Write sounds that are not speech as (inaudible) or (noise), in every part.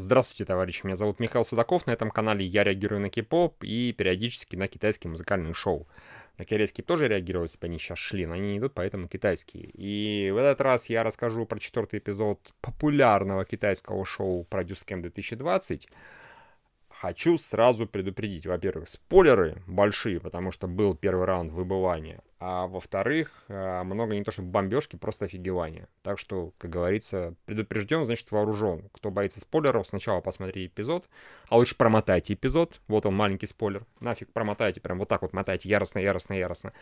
Здравствуйте, товарищи, меня зовут Михаил Судаков, на этом канале я реагирую на кей-поп и периодически на китайские музыкальные шоу. На корейский тоже реагировал, если бы они сейчас шли, но они не идут, поэтому китайские. И в этот раз я расскажу про четвертый эпизод популярного китайского шоу «Продюс Кэм 2020». Хочу сразу предупредить, во-первых, спойлеры большие, потому что был первый раунд выбывания а во-вторых, а, много не то что бомбежки, просто офигевания. Так что, как говорится, предупрежден, значит вооружен. Кто боится спойлеров, сначала посмотри эпизод, а лучше промотайте эпизод. Вот он, маленький спойлер. Нафиг промотайте, прям вот так вот мотайте, яростно, яростно, яростно.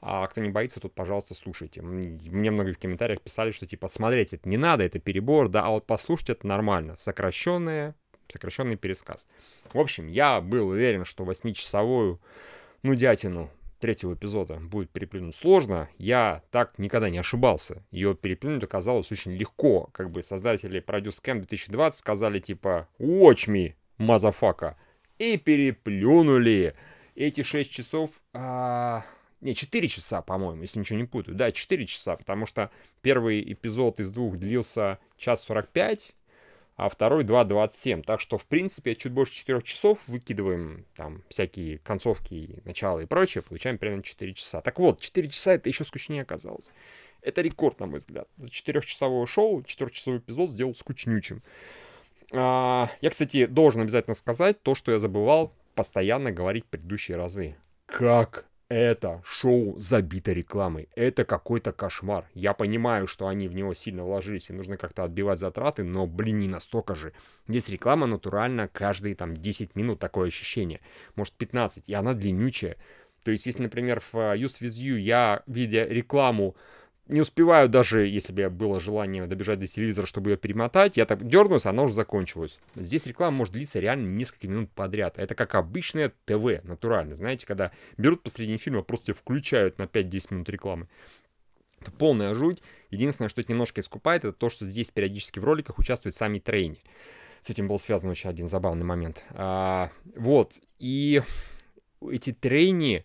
А кто не боится, тут, пожалуйста, слушайте. Мне многие в комментариях писали, что типа смотреть это не надо, это перебор, да, а вот послушать это нормально. Сокращенное, сокращенный пересказ. В общем, я был уверен, что восьмичасовую нудятину третьего эпизода будет переплюнуть сложно. Я так никогда не ошибался. Ее переплюнуть оказалось очень легко. Как бы создатели Produce Camp 2020 сказали типа «Watch me, мазафака!» и переплюнули. Эти 6 часов... А... Не, 4 часа, по-моему, если ничего не путаю. Да, 4 часа, потому что первый эпизод из двух длился час 45, а второй 2.27. Так что, в принципе, чуть больше 4 часов выкидываем там всякие концовки и начало и прочее, получаем примерно 4 часа. Так вот, 4 часа это еще скучнее оказалось. Это рекорд, на мой взгляд. За 4-часовое шоу 4-часовой эпизод сделал скучнючим. А, я, кстати, должен обязательно сказать то, что я забывал постоянно говорить предыдущие разы. Как это шоу забито рекламой. Это какой-то кошмар. Я понимаю, что они в него сильно вложились и нужно как-то отбивать затраты, но, блин, не настолько же. Здесь реклама натурально каждые там 10 минут такое ощущение. Может 15, и она длиннючая. То есть, если, например, в э, Use With You я, видя рекламу не успеваю даже, если бы было желание добежать до телевизора, чтобы ее перемотать, я так дернулся она уже закончилась. Здесь реклама может длиться реально несколько минут подряд. Это как обычное ТВ, натурально. Знаете, когда берут последний фильм, а просто включают на 5-10 минут рекламы. Это полная жуть. Единственное, что это немножко искупает, это то, что здесь периодически в роликах участвуют сами трейни. С этим был связан еще один забавный момент. А, вот, и эти трейни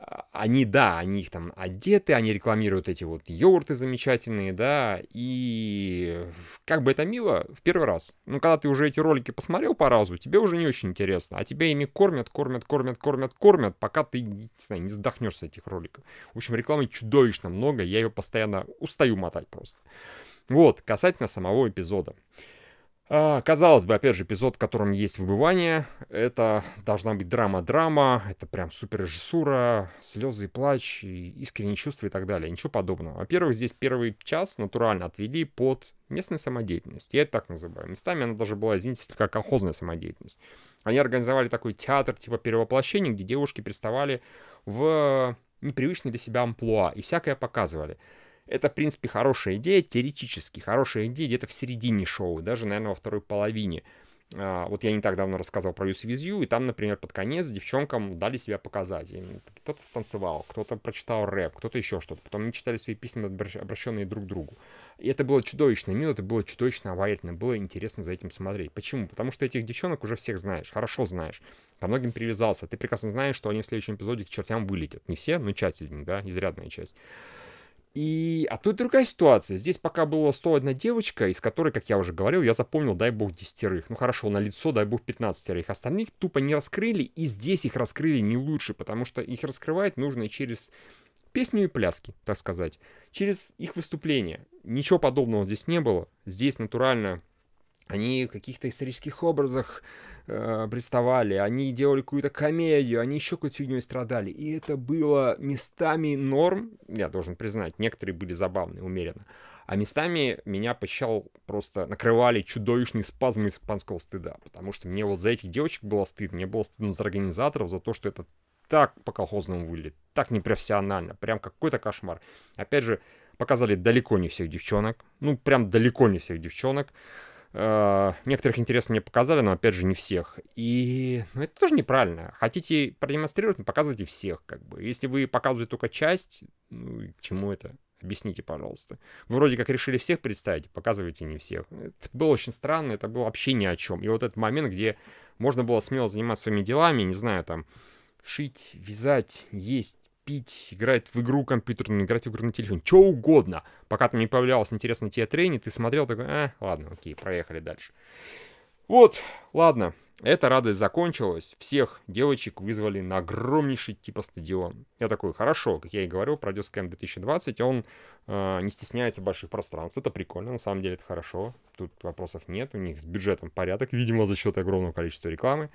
а, они, да, они их там одеты, они рекламируют эти вот йогурты замечательные, да, и как бы это мило в первый раз. Ну, когда ты уже эти ролики посмотрел по разу, тебе уже не очень интересно, а тебя ими кормят, кормят, кормят, кормят, кормят, пока ты, не знаю, не сдохнешь этих роликов. В общем, рекламы чудовищно много, я ее постоянно устаю мотать просто. Вот, касательно самого эпизода. А, казалось бы, опять же, эпизод, в котором есть выбывание, это должна быть драма-драма, это прям супер режиссура, слезы и плач, и искренние чувства и так далее. Ничего подобного. Во-первых, здесь первый час натурально отвели под местную самодеятельность. Я это так называю. Местами она даже была, извините, слегка колхозная самодеятельность. Они организовали такой театр типа перевоплощения, где девушки приставали в непривычный для себя амплуа и всякое показывали. Это, в принципе, хорошая идея, теоретически хорошая идея где-то в середине шоу, даже, наверное, во второй половине. А, вот я не так давно рассказывал про Use With и там, например, под конец девчонкам дали себя показать. Кто-то станцевал, кто-то прочитал рэп, кто-то еще что-то. Потом они читали свои письма, обращенные друг к другу. И это было чудовищно мило, это было чудовищно обаятельно, было интересно за этим смотреть. Почему? Потому что этих девчонок уже всех знаешь, хорошо знаешь. Ко многим привязался. Ты прекрасно знаешь, что они в следующем эпизоде к чертям вылетят. Не все, но часть из них, да, изрядная часть. И, а тут другая ситуация. Здесь пока было 101 девочка, из которой, как я уже говорил, я запомнил, дай бог, десятерых. Ну хорошо, на лицо, дай бог, пятнадцатерых. Остальных тупо не раскрыли, и здесь их раскрыли не лучше, потому что их раскрывать нужно через песню и пляски, так сказать, через их выступление. Ничего подобного здесь не было. Здесь натурально они в каких-то исторических образах э, приставали, они делали какую-то комедию, они еще какую-то фигню страдали. И это было местами норм, я должен признать, некоторые были забавные, умеренно. А местами меня пощал просто накрывали чудовищные спазмы испанского стыда. Потому что мне вот за этих девочек было стыдно. Мне было стыдно за организаторов, за то, что это так по-колхозному выглядит, так непрофессионально, прям какой-то кошмар. Опять же, показали далеко не всех девчонок, ну прям далеко не всех девчонок. Э, некоторых интересно мне показали, но опять же не всех. И ну, это тоже неправильно. Хотите продемонстрировать, ну, показывайте всех, как бы. Если вы показываете только часть, ну и к чему это? Объясните, пожалуйста. Вы вроде как решили всех представить, показывайте не всех. Это было очень странно, это было вообще ни о чем. И вот этот момент, где можно было смело заниматься своими делами, не знаю, там, шить, вязать, есть, пить, играть в игру компьютерную, играть в игру на телефоне, что угодно. Пока там не появлялась интересная тебе трени, ты смотрел такой, а, ладно, окей, проехали дальше. Вот, ладно, эта радость закончилась, всех девочек вызвали на огромнейший типа стадион. Я такой, хорошо, как я и говорил, продюсер Кэм 2020, он э, не стесняется больших пространств, это прикольно, на самом деле это хорошо, тут вопросов нет, у них с бюджетом порядок, видимо, за счет огромного количества рекламы.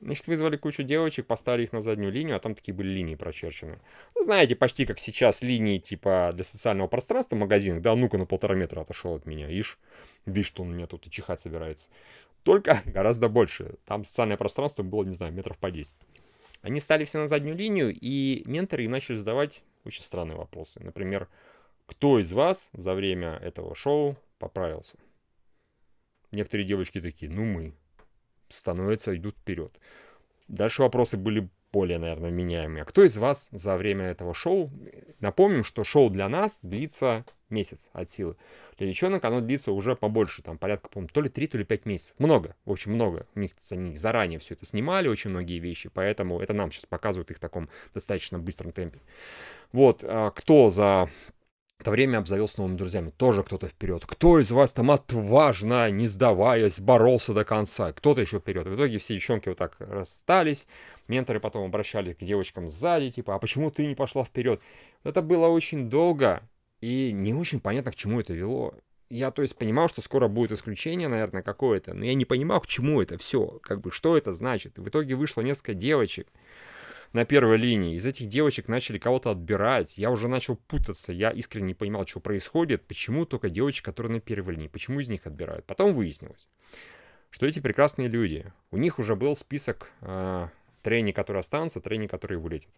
Значит, вызвали кучу девочек, поставили их на заднюю линию, а там такие были линии прочерчены. Ну, знаете, почти как сейчас линии типа для социального пространства магазинов. Да, ну-ка на полтора метра отошел от меня. Ишь, видишь, что он у меня тут и чихать собирается. Только (laughs) гораздо больше. Там социальное пространство было, не знаю, метров по 10. Они стали все на заднюю линию, и менторы начали задавать очень странные вопросы. Например, кто из вас за время этого шоу поправился? Некоторые девочки такие, ну мы становятся, идут вперед. Дальше вопросы были более, наверное, меняемые. А кто из вас за время этого шоу... Напомним, что шоу для нас длится месяц от силы. Для девчонок оно длится уже побольше, там порядка, помню, то ли 3, то ли 5 месяцев. Много, очень много. У них, они заранее все это снимали, очень многие вещи, поэтому это нам сейчас показывают их в таком достаточно быстром темпе. Вот, а, кто за это время обзавелся новыми друзьями. Тоже кто-то вперед. Кто из вас там отважно, не сдаваясь, боролся до конца? Кто-то еще вперед. В итоге все девчонки вот так расстались. Менторы потом обращались к девочкам сзади, типа, а почему ты не пошла вперед? Это было очень долго и не очень понятно, к чему это вело. Я, то есть, понимал, что скоро будет исключение, наверное, какое-то, но я не понимал, к чему это все, как бы, что это значит. в итоге вышло несколько девочек, на первой линии. Из этих девочек начали кого-то отбирать. Я уже начал путаться. Я искренне не понимал, что происходит. Почему только девочек, которые на первой линии? Почему из них отбирают? Потом выяснилось, что эти прекрасные люди, у них уже был список э, треней, которые останутся, треней, которые вылетят.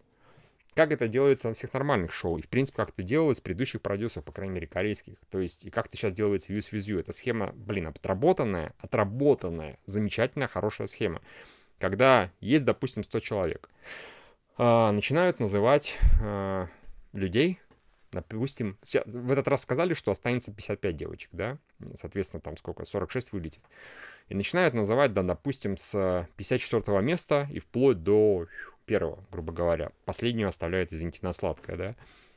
Как это делается на всех нормальных шоу, и в принципе как это делалось в предыдущих продюсеров, по крайней мере корейских. То есть и как это сейчас делается в Use With You. Эта схема, блин, отработанная, отработанная, замечательная, хорошая схема. Когда есть, допустим, 100 человек, а, начинают называть а, людей, допустим, в этот раз сказали, что останется 55 девочек, да, соответственно, там сколько, 46 вылетит. И начинают называть, да, допустим, с 54 места и вплоть до первого, грубо говоря. Последнюю оставляют, извините, на сладкое, да.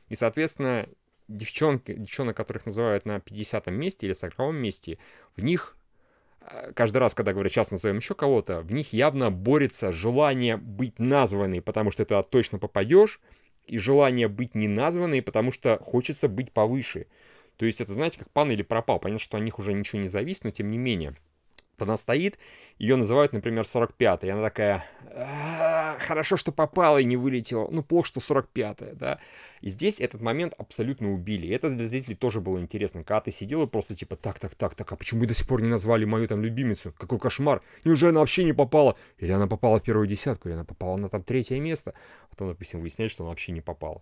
И, соответственно, девчонки, девчонок, которых называют на 50 месте или 40 месте, в них а, каждый раз, когда говорю, сейчас назовем еще кого-то, в них явно борется желание быть названной, потому что это точно попадешь, и желание быть не названной, потому что хочется быть повыше. То есть это, знаете, как пан или пропал. Понятно, что о них уже ничего не зависит, но тем не менее она стоит, ее называют, например, 45-й. Она такая, хорошо, что попала и не вылетела, ну, плохо, что 45-я, да. И здесь этот момент абсолютно убили. И это для зрителей тоже было интересно, когда ты сидел и просто типа, так, так, так, так, а почему мы до сих пор не назвали мою там любимицу? Какой кошмар! Неужели она вообще не попала? Или она попала в первую десятку, или она попала на там третье место? А потом, допустим, выяснять, что она вообще не попала.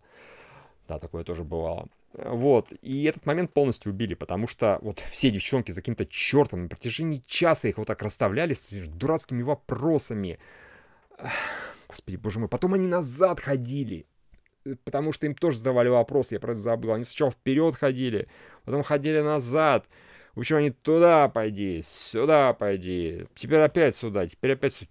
Да, такое тоже бывало. Вот, и этот момент полностью убили, потому что вот все девчонки за каким-то чертом на протяжении часа их вот так расставляли с дурацкими вопросами. Господи, боже мой, потом они назад ходили, э, потому что им тоже задавали вопросы, я про это забыл. Они сначала вперед ходили, потом ходили назад, причем они туда пойди, сюда пойди, теперь опять сюда, теперь опять сюда.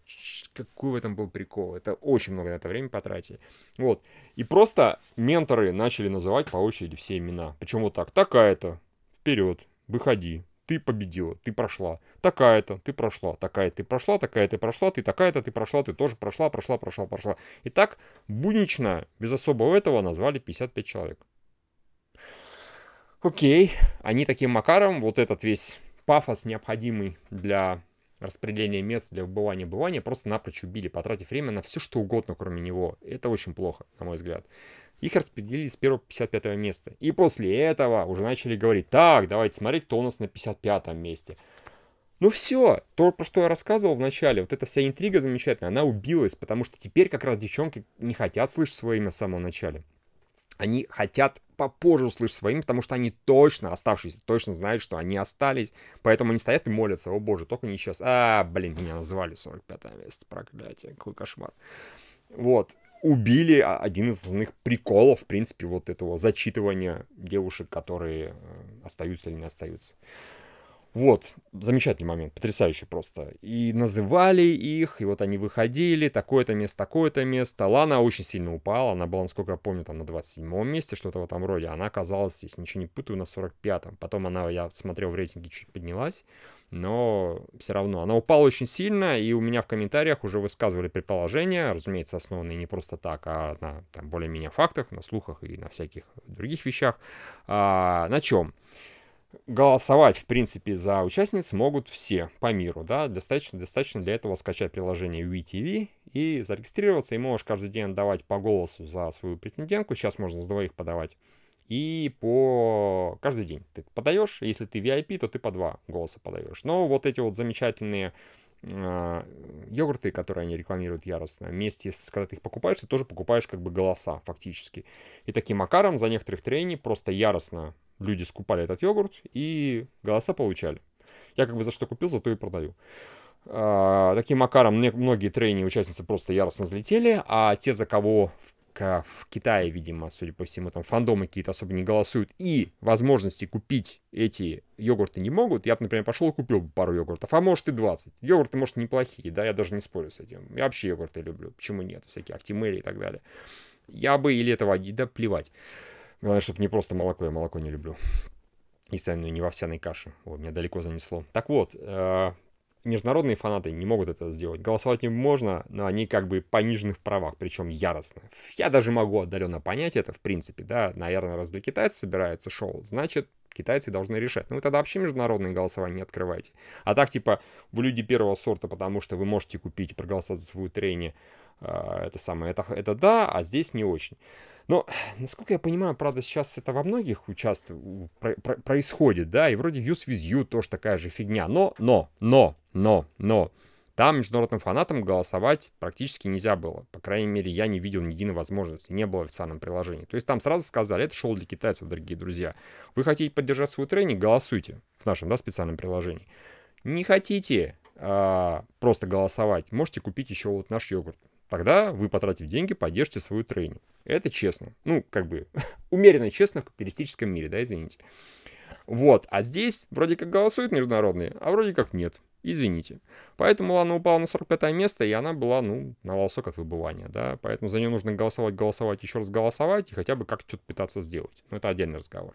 Какой в этом был прикол? Это очень много на это время потратили. Вот. И просто менторы начали называть по очереди все имена. Причем вот так. Такая-то, вперед, выходи, ты победила, ты прошла. Такая-то, ты прошла, такая ты прошла, такая ты прошла, ты такая-то, ты прошла, ты тоже прошла, прошла, прошла, прошла. И так буднично, без особого этого, назвали 55 человек. Окей, они таким макаром вот этот весь пафос, необходимый для распределения мест, для вбывания-бывания, просто напрочь убили, потратив время на все, что угодно, кроме него. Это очень плохо, на мой взгляд. Их распределили с первого 55 места. И после этого уже начали говорить, так, давайте смотреть, кто у нас на 55 месте. Ну все, то, про что я рассказывал в начале, вот эта вся интрига замечательная, она убилась, потому что теперь как раз девчонки не хотят слышать свое имя с самого начала, Они хотят попозже услышат своим, потому что они точно оставшиеся, точно знают, что они остались. Поэтому они стоят и молятся, о боже, только не сейчас. А, блин, меня назвали 45 место, проклятие, какой кошмар. Вот, убили один из основных приколов, в принципе, вот этого зачитывания девушек, которые э, остаются или не остаются. Вот, замечательный момент, потрясающий просто. И называли их, и вот они выходили, такое-то место, такое-то место. Лана очень сильно упала, она была, насколько я помню, там на 27-м месте, что-то в этом роде. Она оказалась, если ничего не путаю, на 45-м. Потом она, я смотрел в рейтинге, чуть поднялась, но все равно. Она упала очень сильно, и у меня в комментариях уже высказывали предположения, разумеется, основанные не просто так, а на там, более-менее фактах, на слухах и на всяких других вещах. А, на чем? На чем? голосовать, в принципе, за участниц могут все по миру, да, достаточно, достаточно для этого скачать приложение WeTV и зарегистрироваться, и можешь каждый день отдавать по голосу за свою претендентку, сейчас можно с двоих подавать, и по каждый день ты подаешь, если ты VIP, то ты по два голоса подаешь, но вот эти вот замечательные а, йогурты, которые они рекламируют яростно, вместе с, когда ты их покупаешь, ты тоже покупаешь как бы голоса фактически. И таким макаром за некоторых треней просто яростно люди скупали этот йогурт и голоса получали. Я как бы за что купил, зато и продаю. А, таким макаром мне многие трейни участницы просто яростно взлетели, а те, за кого в, в Китае, видимо, судя по всему, там фандомы какие-то особо не голосуют, и возможности купить эти йогурты не могут, я бы, например, пошел и купил пару йогуртов, а может и 20. Йогурты, может, неплохие, да, я даже не спорю с этим. Я вообще йогурты люблю, почему нет, всякие актимели и так далее. Я бы или этого, да плевать. Главное, чтобы не просто молоко, я молоко не люблю. и оно не в овсяной каше. Ой, меня далеко занесло. Так вот, э, международные фанаты не могут это сделать. Голосовать не можно, но они как бы понижены в правах, причем яростно. Я даже могу отдаленно понять это, в принципе, да. Наверное, раз для китайцев собирается шоу, значит, китайцы должны решать. Ну, вы тогда вообще международные голосования не открывайте. А так, типа, вы люди первого сорта, потому что вы можете купить и проголосовать за свою трени. Э, это самое, это, это да, а здесь не очень. Но, (sighs) насколько я понимаю, правда, сейчас это во многих участках про про происходит, да, и вроде Use with You тоже такая же фигня. Но, но, но, но, но. Там международным фанатам голосовать практически нельзя было. По крайней мере, я не видел ни единой возможности, не было в официальном приложении. То есть там сразу сказали, это шоу для китайцев, дорогие друзья. Вы хотите поддержать свой тренинг, голосуйте в нашем да, специальном приложении. Не хотите, а, просто голосовать, можете купить еще вот наш йогурт. Тогда вы, потратив деньги, поддержите свою трейни. Это честно. Ну, как бы, (laughs) умеренно честно в капиталистическом мире, да, извините. Вот, а здесь вроде как голосуют международные, а вроде как нет. Извините. Поэтому Лана упала на 45 место, и она была, ну, на волосок от выбывания, да. Поэтому за нее нужно голосовать, голосовать, еще раз голосовать, и хотя бы как-то что-то пытаться сделать. Но это отдельный разговор.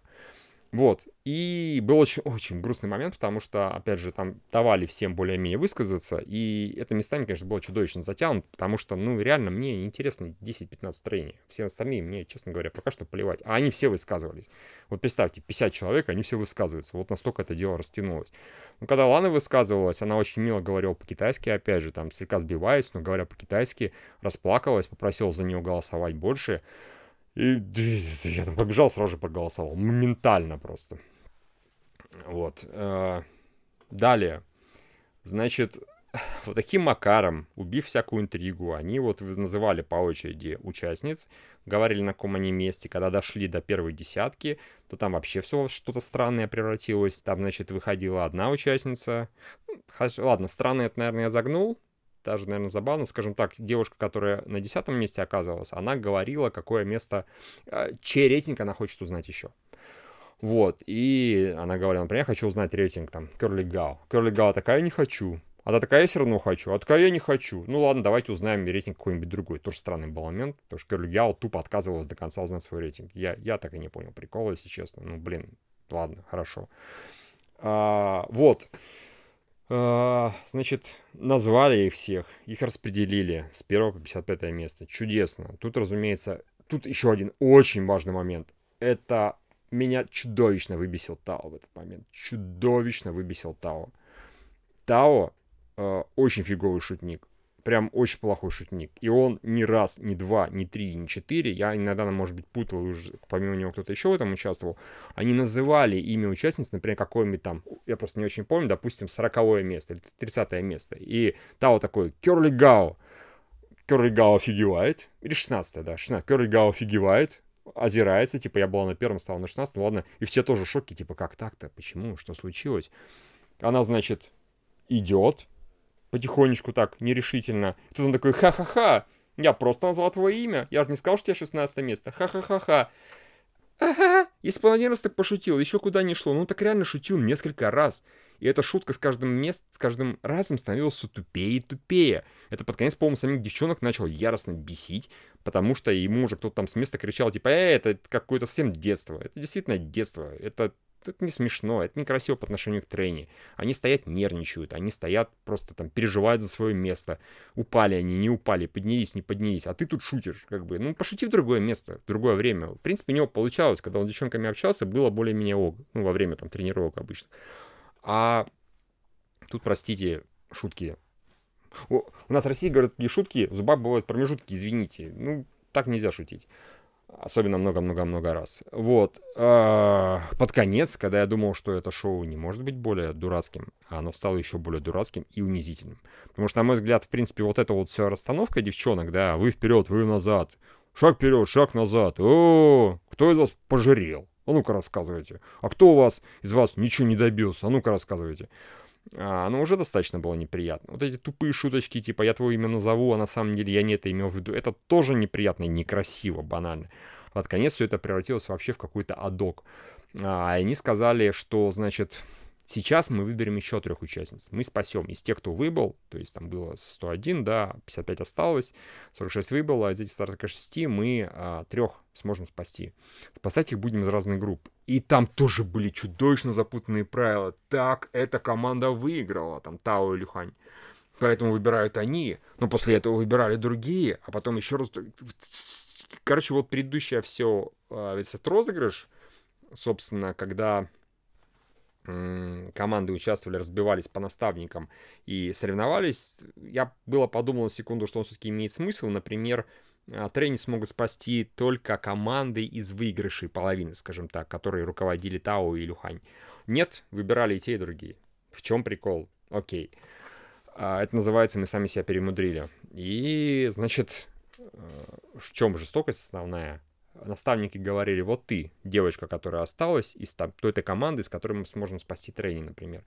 Вот. И был очень, очень грустный момент, потому что, опять же, там давали всем более-менее высказаться, и это местами, конечно, было чудовищно затянуто, потому что, ну, реально, мне интересно 10-15 строений. Все остальные мне, честно говоря, пока что плевать. А они все высказывались. Вот представьте, 50 человек, они все высказываются. Вот настолько это дело растянулось. Ну, когда Лана высказывалась, она очень мило говорила по-китайски, опять же, там слегка сбиваясь, но говоря по-китайски, расплакалась, попросила за нее голосовать больше. И я там побежал, сразу же проголосовал. Моментально просто. Вот. Э, далее. Значит, (laughs) вот таким макаром, убив всякую интригу, они вот называли по очереди участниц, говорили, на ком они месте. Когда дошли до первой десятки, то там вообще все что-то странное превратилось. Там, значит, выходила одна участница. Ну, ладно, странное это, наверное, я загнул даже, наверное, забавно, скажем так, девушка, которая на десятом месте оказывалась, она говорила, какое место, э, чей рейтинг она хочет узнать еще. Вот, и она говорила, например, я хочу узнать рейтинг там Curly Gal. Curly Gal такая, не хочу. А та такая, я все равно хочу. А такая, я не хочу. Ну ладно, давайте узнаем рейтинг какой-нибудь другой. Тоже странный был момент, потому что Curly Gal тупо отказывалась до конца узнать свой рейтинг. Я, я так и не понял прикола, если честно. Ну, блин, ладно, хорошо. А, вот. Вот. А, значит, назвали их всех, их распределили с 1 по 55 место. Чудесно. Тут, разумеется, тут еще один очень важный момент. Это меня чудовищно выбесил Тао в этот момент. Чудовищно выбесил Тао. Тао э, очень фиговый шутник прям очень плохой шутник. И он ни раз, ни два, ни три, ни четыре, я иногда, может быть, путал, уже, помимо него кто-то еще в этом участвовал, они называли имя участниц, например, какое-нибудь там, я просто не очень помню, допустим, сороковое место или тридцатое место. И Тао вот такой, Керли Гао, Керли Гао офигевает, или 16 да, 16, Керли Гао офигевает, озирается, типа, я была на первом, стала на шестнадцатом, ну ладно, и все тоже шоки, типа, как так-то, почему, что случилось? Она, значит, идет, потихонечку так, нерешительно. И тут он такой, ха-ха-ха, я просто назвал твое имя, я же не сказал, что я 16 место, ха-ха-ха-ха. Ага, если бы он один раз так пошутил, еще куда не шло, ну так реально шутил несколько раз. И эта шутка с каждым мест, с каждым разом становилась все тупее и тупее. Это под конец, по-моему, самих девчонок начал яростно бесить, потому что ему уже кто-то там с места кричал, типа, э, это какое-то совсем детство. Это действительно детство. Это это не смешно, это некрасиво по отношению к трейне. Они стоят, нервничают, они стоят, просто там переживают за свое место. Упали они, не упали, поднялись, не поднялись. А ты тут шутишь, как бы. Ну, пошути в другое место, в другое время. В принципе, у него получалось, когда он с девчонками общался, было более-менее ок, ну, во время там тренировок обычно. А тут, простите, шутки. у нас в России городские шутки, в зубах бывают промежутки, извините. Ну, так нельзя шутить. Особенно много-много-много раз. Вот. Э, под конец, когда я думал, что это шоу не может быть более дурацким, оно стало еще более дурацким и унизительным. Потому что, на мой взгляд, в принципе, вот эта вот вся расстановка девчонок, да, вы вперед, вы назад, шаг вперед, шаг назад, о, кто из вас пожирел? А ну-ка рассказывайте. А кто у вас из вас ничего не добился? А ну-ка рассказывайте. А, оно уже достаточно было неприятно. Вот эти тупые шуточки, типа «я твое имя назову, а на самом деле я не это имел в виду», это тоже неприятно и некрасиво, банально. Под конец все это превратилось вообще в какой-то адок. А, они сказали, что, значит, Сейчас мы выберем еще трех участниц. Мы спасем из тех, кто выбыл, то есть там было 101, да, 55 осталось, 46 выбыло, а из этих 46 мы а, трех сможем спасти. Спасать их будем из разных групп. И там тоже были чудовищно запутанные правила. Так эта команда выиграла, там Тао и Люхань. Поэтому выбирают они, но после этого выбирали другие, а потом еще раз... Короче, вот предыдущее все, а, этот розыгрыш, собственно, когда команды участвовали, разбивались по наставникам и соревновались, я было подумал на секунду, что он все-таки имеет смысл. Например, а, трени смогут спасти только команды из выигрышей половины, скажем так, которые руководили Тао и Люхань. Нет, выбирали и те, и другие. В чем прикол? Окей. А, это называется «Мы сами себя перемудрили». И, значит, а, в чем жестокость основная? наставники говорили, вот ты, девочка, которая осталась из той-то команды, с которой мы сможем спасти трени, например.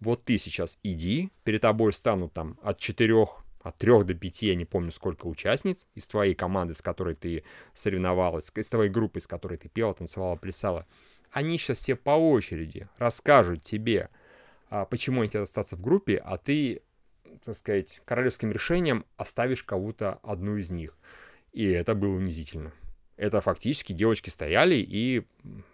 Вот ты сейчас иди, перед тобой станут там от четырех, от трех до пяти, я не помню сколько участниц, из твоей команды, с которой ты соревновалась, из твоей группы, с которой ты пела, танцевала, плясала. Они сейчас все по очереди расскажут тебе, а, почему они хотят остаться в группе, а ты, так сказать, королевским решением оставишь кого-то одну из них. И это было унизительно это фактически девочки стояли и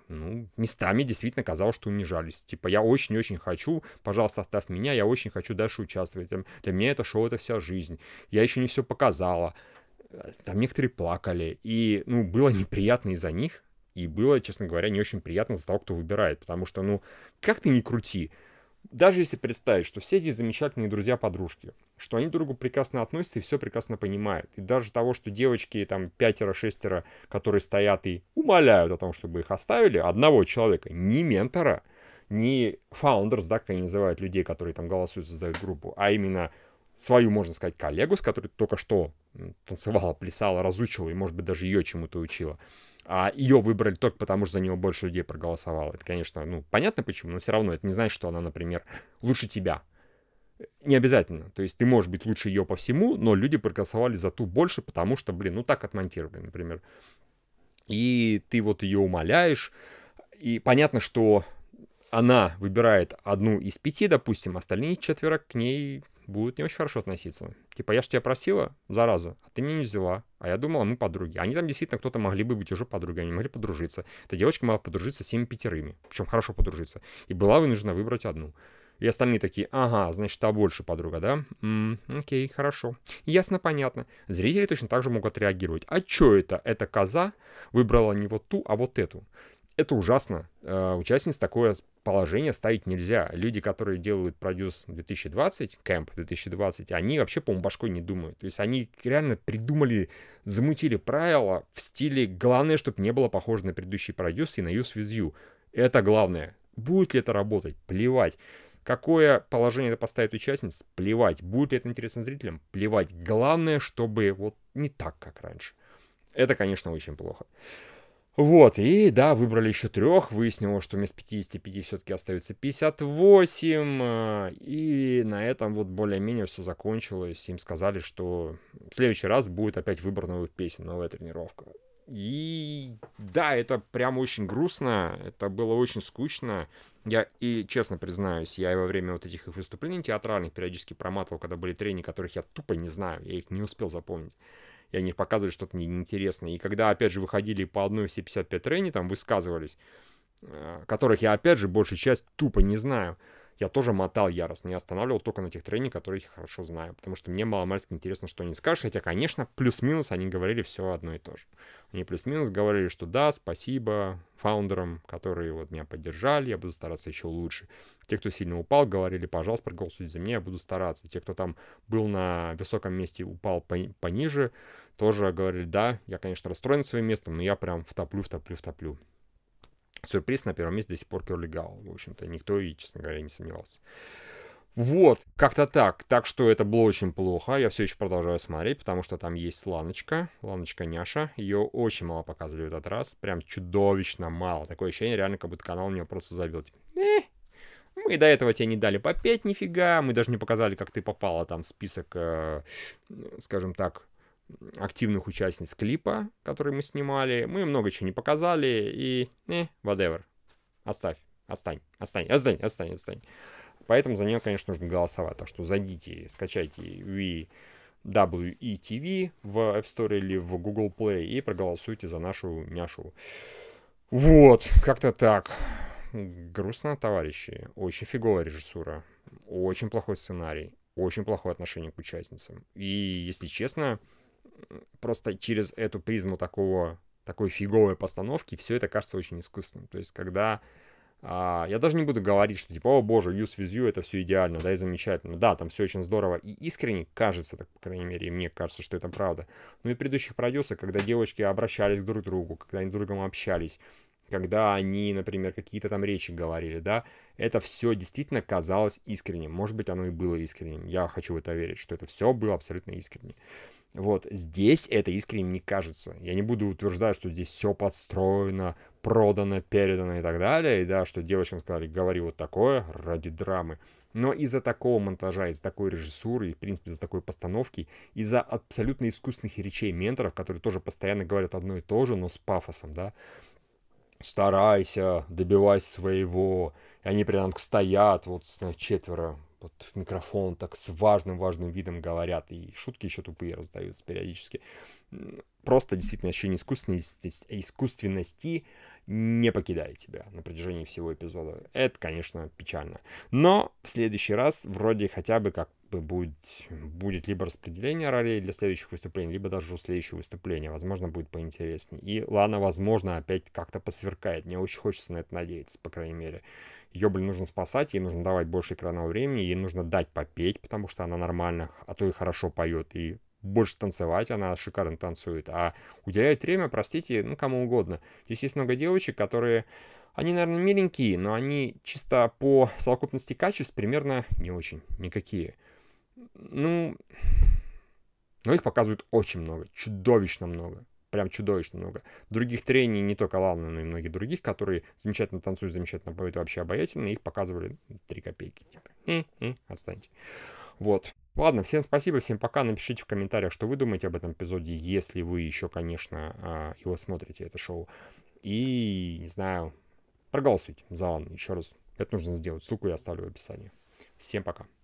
ну, местами действительно казалось, что унижались. Типа, я очень-очень хочу, пожалуйста, оставь меня, я очень хочу дальше участвовать. Для меня это шоу, это вся жизнь. Я еще не все показала. Э, там некоторые плакали. И, ну, было неприятно из-за них. И было, честно говоря, не очень приятно за того, кто выбирает. Потому что, ну, как ты не крути, даже если представить, что все эти замечательные друзья-подружки, что они друг другу прекрасно относятся и все прекрасно понимают. И даже того, что девочки там пятеро-шестеро, которые стоят и умоляют о том, чтобы их оставили, одного человека, не ментора, не founders, да, как они называют людей, которые там голосуют, создают группу, а именно свою, можно сказать, коллегу, с которой только что танцевала, плясала, разучила и, может быть, даже ее чему-то учила а ее выбрали только потому, что за него больше людей проголосовало. Это, конечно, ну, понятно почему, но все равно это не значит, что она, например, лучше тебя. Не обязательно. То есть ты можешь быть лучше ее по всему, но люди проголосовали за ту больше, потому что, блин, ну так отмонтировали, например. И ты вот ее умоляешь. И понятно, что она выбирает одну из пяти, допустим, остальные четверо к ней будут не очень хорошо относиться. Типа, я же тебя просила, зараза, а ты меня не взяла. А я думала, мы подруги. Они там действительно кто-то могли бы быть уже подругами, они могли подружиться. Эта девочка могла подружиться с семи пятерыми, причем хорошо подружиться. И была вынуждена выбрать одну. И остальные такие, ага, значит, та больше подруга, да? М-м, окей, хорошо. Ясно, понятно. Зрители точно так же могут реагировать. А чё это? Эта коза выбрала не вот ту, а вот эту это ужасно. А, участниц такое положение ставить нельзя. Люди, которые делают продюс 2020, кэмп 2020, они вообще, по-моему, башкой не думают. То есть они реально придумали, замутили правила в стиле «главное, чтобы не было похоже на предыдущий продюс и на use with you». Это главное. Будет ли это работать? Плевать. Какое положение это поставит участниц? Плевать. Будет ли это интересно зрителям? Плевать. Главное, чтобы вот не так, как раньше. Это, конечно, очень плохо. Вот, и да, выбрали еще трех, выяснилось, что вместо 55 все-таки остается 58, и на этом вот более-менее все закончилось, им сказали, что в следующий раз будет опять выбор новых песен, новая тренировка. И да, это прям очень грустно, это было очень скучно. Я и честно признаюсь, я и во время вот этих их выступлений театральных периодически проматывал, когда были трени, которых я тупо не знаю, я их не успел запомнить и они показывали что-то неинтересное. И когда, опять же, выходили по одной все 55 трени, там высказывались, э, которых я, опять же, большую часть тупо не знаю, я тоже мотал яростно. Я останавливал только на тех тренерах, которые я хорошо знаю. Потому что мне маломальски интересно, что они скажут. Хотя, конечно, плюс-минус они говорили все одно и то же. Они плюс-минус говорили, что да, спасибо фаундерам, которые вот меня поддержали, я буду стараться еще лучше. Те, кто сильно упал, говорили, пожалуйста, проголосуйте за меня, я буду стараться. Те, кто там был на высоком месте, упал пониже, тоже говорили, да, я, конечно, расстроен своим местом, но я прям втоплю, втоплю, втоплю. Сюрприз на первом месте до сих пор Curly Gal. В общем-то, никто и, честно говоря, не сомневался. Вот, как-то так. Так что это было очень плохо. Я все еще продолжаю смотреть, потому что там есть Ланочка, Ланочка Няша. Ее очень мало показывали в этот раз. Прям чудовищно мало. Такое ощущение, реально, как будто канал меня просто забил. Типа, э, мы до этого тебе не дали попеть нифига. Мы даже не показали, как ты попала там в список, э, скажем так, активных участниц клипа, который мы снимали. Мы много чего не показали и... не, э, whatever. Оставь, остань, остань, остань, остань, остань. Поэтому за нее, конечно, нужно голосовать. Так что зайдите, скачайте WETV в App Store или в Google Play и проголосуйте за нашу няшу. Вот, как-то так. Грустно, товарищи. Очень фиговая режиссура. Очень плохой сценарий. Очень плохое отношение к участницам. И, если честно, просто через эту призму такого, такой фиговой постановки все это кажется очень искусственным. То есть, когда а, я даже не буду говорить, что типа, о боже, use with you, это все идеально, да, и замечательно. Да, там все очень здорово и искренне, кажется, так, по крайней мере, и мне кажется, что это правда. Ну и предыдущих продюсеров, когда девочки обращались друг к другу, когда они друг с другом общались, когда они, например, какие-то там речи говорили, да, это все действительно казалось искренним. Может быть, оно и было искренним. Я хочу в это верить, что это все было абсолютно искренне. Вот здесь это искренне не кажется. Я не буду утверждать, что здесь все подстроено, продано, передано и так далее. И да, что девочкам сказали, говори вот такое ради драмы. Но из-за такого монтажа, из-за такой режиссуры и, в принципе, из-за такой постановки, из-за абсолютно искусственных речей менторов, которые тоже постоянно говорят одно и то же, но с пафосом, да, старайся, добивайся своего. И они прям стоят, вот четверо вот в микрофон так с важным-важным видом говорят, и шутки еще тупые раздаются периодически. Просто действительно ощущение искусственности, искусственности не покидает тебя на протяжении всего эпизода. Это, конечно, печально. Но в следующий раз вроде хотя бы как будет, будет либо распределение ролей для следующих выступлений, либо даже у следующего выступления. Возможно, будет поинтереснее. И Лана, возможно, опять как-то посверкает. Мне очень хочется на это надеяться, по крайней мере. Ее, блин, нужно спасать, ей нужно давать больше экранного времени, ей нужно дать попеть, потому что она нормально, а то и хорошо поет, и больше танцевать, она шикарно танцует, а уделяет время, простите, ну, кому угодно. Здесь есть много девочек, которые они, наверное, миленькие, но они чисто по совокупности качеств примерно не очень никакие. Ну, но их показывают очень много, чудовищно много. Прям чудовищно много. Других трений, не только Лавна, но и многих других, которые замечательно танцуют, замечательно поют, вообще обаятельно, их показывали 3 ну, копейки. Типа, э -э, отстаньте. Вот. Ладно, всем спасибо, всем пока. Напишите в комментариях, что вы думаете об этом эпизоде, если вы еще, конечно, а, его смотрите, это шоу. И, не знаю, проголосуйте за Лану еще раз. Это нужно сделать. Ссылку я оставлю в описании. Всем пока.